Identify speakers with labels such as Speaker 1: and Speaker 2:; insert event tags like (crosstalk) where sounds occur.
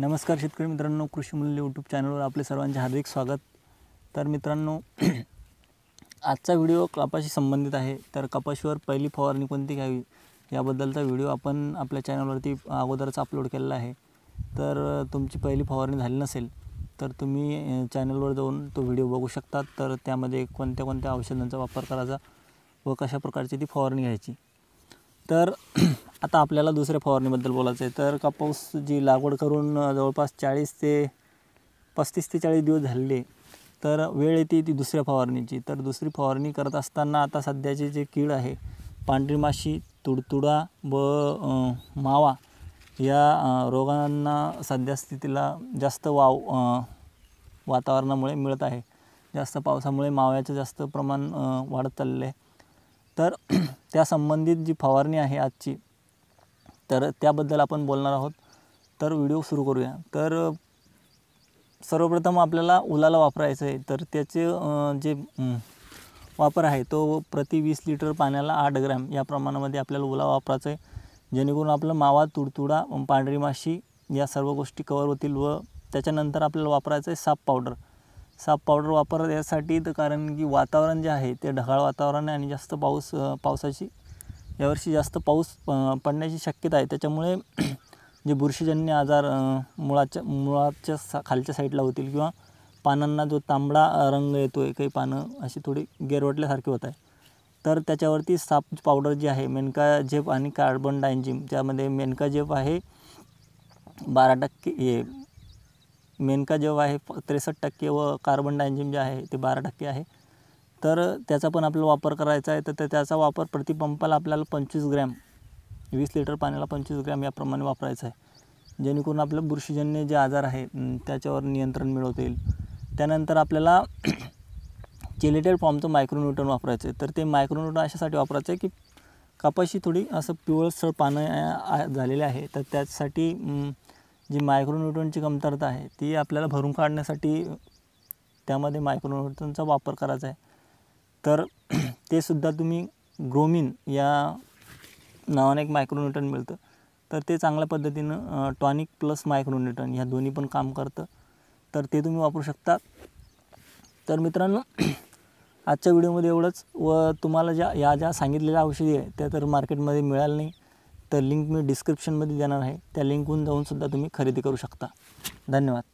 Speaker 1: नमस्कार शेतकरी मित्रांनो कृषी मूल्य यूट्यूब चॅनलवर आपले सर्वांचे हार्दिक स्वागत तर मित्रांनो (clears throat) आजचा व्हिडिओ कपाशी संबंधित आहे तर कपाशीवर पहिली फवारणी कोणती घ्यावी याबद्दलचा व्हिडिओ आपण आपल्या चॅनलवरती अगोदरच अपलोड केलेला आहे तर तुमची पहिली फवारणी झाली नसेल तर तुम्ही चॅनलवर जाऊन तो व्हिडिओ बघू शकतात तर त्यामध्ये कोणत्या कोणत्या औषधांचा वापर करायचा व कशा प्रकारची ती फवारणी घ्यायची तर (clears throat) आता आपल्याला दुसऱ्या फवारणीबद्दल बोलायचं आहे तर कापूस जी लागवड करून जवळपास चाळीस ते पस्तीस ते चाळीस दिवस झाले तर वेळ येते ती दुसऱ्या फवारणीची तर दुसरी फवारणी करत असताना आता सध्याचे जे कीड आहे पांढरी माशी तुडतुडा व मावा या रोगांना सध्या स्थितीला जास्त वाव वातावरणामुळे मिळत आहे जास्त पावसामुळे माव्याचं जास्त प्रमाण वाढत चाललं आहे तर (clears throat) त्या संबंधित जी फवारणी आहे आजची तर त्याबद्दल आपण बोलणार आहोत तर व्हिडिओ सुरू करूया तर सर्वप्रथम आपल्याला उलाला वापरायचं आहे तर त्याचे जे वापर आहे तो प्रति वीस लिटर पाण्याला आठ ग्रॅम या प्रमाणामध्ये आपल्याला उला वापरायचं आहे जेणेकरून आपलं मावा तुडतुडा पांढरी माशी या सर्व गोष्टी कवर होतील व त्याच्यानंतर आपल्याला वापरायचं आहे साप पावडर साप पावडर यासाठी तर कारण की वातावरण जे आहे ते ढगाळ वातावरण आहे आणि जास्त पाऊस पावसाची यावर्षी जास्त पाऊस पडण्याची शक्यता आहे त्याच्यामुळे (clears throat) जे बुरशीजन्य आजार मुळाच्या मुळाच्या सा खालच्या साईडला होतील किंवा पानांना जो तांबडा रंग येतो आहे काही पानं अशी थोडी गेरवटल्यासारखे होत आहे तर त्याच्यावरती साप पावडर जी आहे मेनका झेप आणि कार्बन डायंजिम त्यामध्ये मेनका झेप आहे बारा टक्के मेनका जेव्हा आहे त्रेसष्ट टक्के व कार्बन डायन्झिम जे आहे ते बारा टक्के आहे तर त्याचा पण आपल्याला वापर करायचा आहे तर त्याचा वापर प्रतिपंपाला आपल्याला पंचवीस ग्रॅम वीस लिटर पाण्याला पंचवीस ग्रॅम याप्रमाणे वापरायचं आहे जेणेकरून आपलं बुरशीजन्य जे आजार आहे त्याच्यावर नियंत्रण मिळवता येईल त्यानंतर आपल्याला चिलेटेड फॉर्मचं मायक्रोन्यूटन वापरायचं आहे तर ते मायक्रोन्यूटन अशासाठी वापरायचं आहे की कापाशी थोडी असं पिवळसळ पानं झालेले आहे तर त्यासाठी जी मायक्रोन्यूट्रॉनची कमतरता आहे ती आपल्याला भरून काढण्यासाठी त्यामध्ये मायक्रोन्यूट्रॉनचा वापर करायचा आहे तर (clears throat) ते सुद्धा तुम्ही ग्रोमिन या नावाने एक मायक्रोन्यूट्रॉन मिळतं तर ते चांगल्या पद्धतीनं टॉनिक प्लस मायक्रोन्यूटन ह्या दोन्ही पण काम करतं तर ते तुम्ही वापरू शकता तर मित्रांनो (clears throat) आजच्या व्हिडिओमध्ये एवढंच व तुम्हाला ज्या या ज्या सांगितलेल्या औषधी आहे त्या तर मार्केटमध्ये मिळाल नाही तर लिंक मी डिस्क्रिप्शनमध्ये देणार आहे त्या लिंकहून जाऊनसुद्धा तुम्ही खरेदी करू शकता धन्यवाद